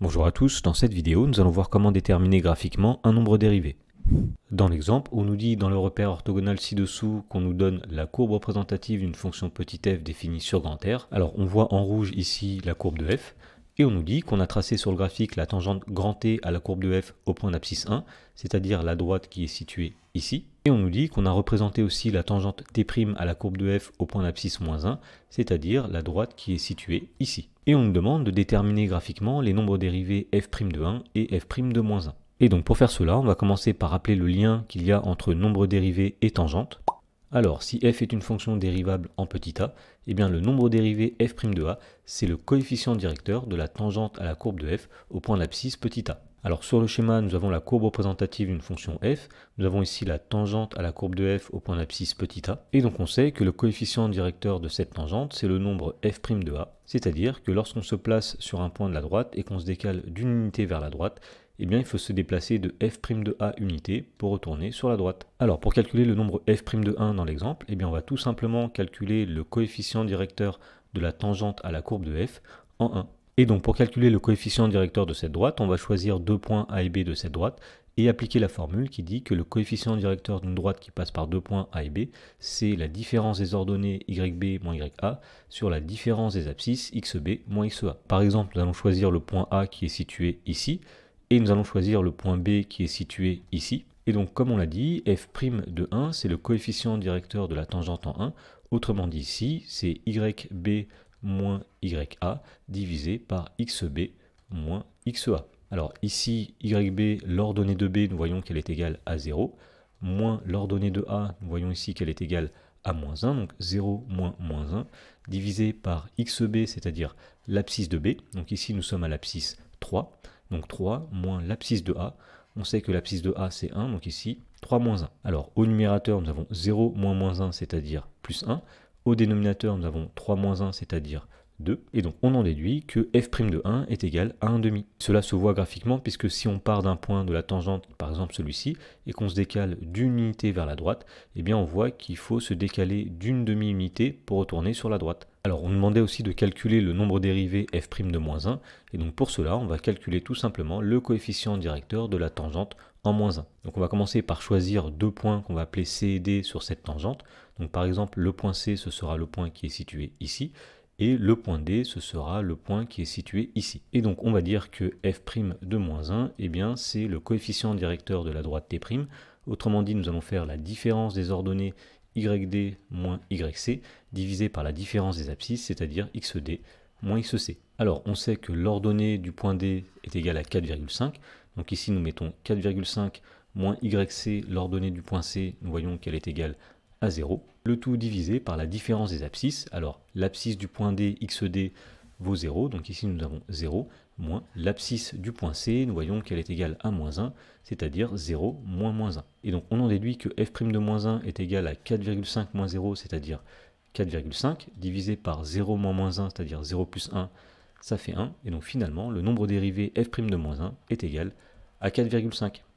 Bonjour à tous, dans cette vidéo nous allons voir comment déterminer graphiquement un nombre dérivé. Dans l'exemple, on nous dit dans le repère orthogonal ci-dessous qu'on nous donne la courbe représentative d'une fonction f définie sur R. Alors on voit en rouge ici la courbe de f, et on nous dit qu'on a tracé sur le graphique la tangente T à la courbe de f au point d'abscisse 1, c'est-à-dire la droite qui est située ici. Et on nous dit qu'on a représenté aussi la tangente T' à la courbe de f au point d'abscisse 1, c'est-à-dire la droite qui est située ici et on nous demande de déterminer graphiquement les nombres dérivés f' de 1 et f' de moins 1. Et donc pour faire cela, on va commencer par rappeler le lien qu'il y a entre nombre dérivé et tangente. Alors si f est une fonction dérivable en petit a, eh bien le nombre dérivé f' de a, c'est le coefficient directeur de la tangente à la courbe de f au point d'abscisse petit a. Alors sur le schéma, nous avons la courbe représentative d'une fonction f, nous avons ici la tangente à la courbe de f au point d'abscisse petit a, et donc on sait que le coefficient directeur de cette tangente, c'est le nombre f' de a, c'est-à-dire que lorsqu'on se place sur un point de la droite et qu'on se décale d'une unité vers la droite, eh bien il faut se déplacer de f' de a unité pour retourner sur la droite. Alors pour calculer le nombre f' de 1 dans l'exemple, eh bien on va tout simplement calculer le coefficient directeur de la tangente à la courbe de f en 1. Et donc pour calculer le coefficient directeur de cette droite, on va choisir deux points A et B de cette droite et appliquer la formule qui dit que le coefficient directeur d'une droite qui passe par deux points A et B, c'est la différence des ordonnées YB moins YA sur la différence des abscisses XB moins XA. E par exemple, nous allons choisir le point A qui est situé ici, et nous allons choisir le point B qui est situé ici. Et donc comme on l'a dit, f' de 1, c'est le coefficient directeur de la tangente en 1, autrement dit ici, c'est YB moins a divisé par XB moins XA. E Alors ici, YB, l'ordonnée de B, nous voyons qu'elle est égale à 0, moins l'ordonnée de A, nous voyons ici qu'elle est égale à moins 1, donc 0 moins moins 1, divisé par XB, c'est-à-dire l'abscisse de B. Donc ici, nous sommes à l'abscisse 3, donc 3 moins l'abscisse de A. On sait que l'abscisse de A, c'est 1, donc ici, 3 moins 1. Alors au numérateur, nous avons 0 moins moins 1, c'est-à-dire plus 1. Au dénominateur, nous avons 3-1, c'est-à-dire 2, et donc on en déduit que f' de 1 est égal à demi. Cela se voit graphiquement puisque si on part d'un point de la tangente, par exemple celui-ci, et qu'on se décale d'une unité vers la droite, eh bien on voit qu'il faut se décaler d'une demi-unité pour retourner sur la droite. Alors on demandait aussi de calculer le nombre dérivé f' de moins 1, et donc pour cela on va calculer tout simplement le coefficient directeur de la tangente en moins 1. Donc on va commencer par choisir deux points qu'on va appeler C et D sur cette tangente. Donc par exemple le point C ce sera le point qui est situé ici, et le point D, ce sera le point qui est situé ici. Et donc on va dire que f' de moins 1, eh bien c'est le coefficient directeur de la droite t'. Autrement dit, nous allons faire la différence des ordonnées yd moins yc divisé par la différence des abscisses, c'est-à-dire xd moins xc. Alors on sait que l'ordonnée du point D est égale à 4,5, donc ici nous mettons 4,5 moins yc, l'ordonnée du point C, nous voyons qu'elle est égale à 0 le tout divisé par la différence des abscisses. Alors l'abscisse du point D, xd, vaut 0, donc ici nous avons 0, moins l'abscisse du point C, nous voyons qu'elle est égale à moins 1, c'est-à-dire 0 moins moins 1. Et donc on en déduit que f' de moins 1 est égal à 4,5 moins 0, c'est-à-dire 4,5, divisé par 0 moins moins 1, c'est-à-dire 0 plus 1, ça fait 1, et donc finalement le nombre dérivé f' de moins 1 est égal à 4,5.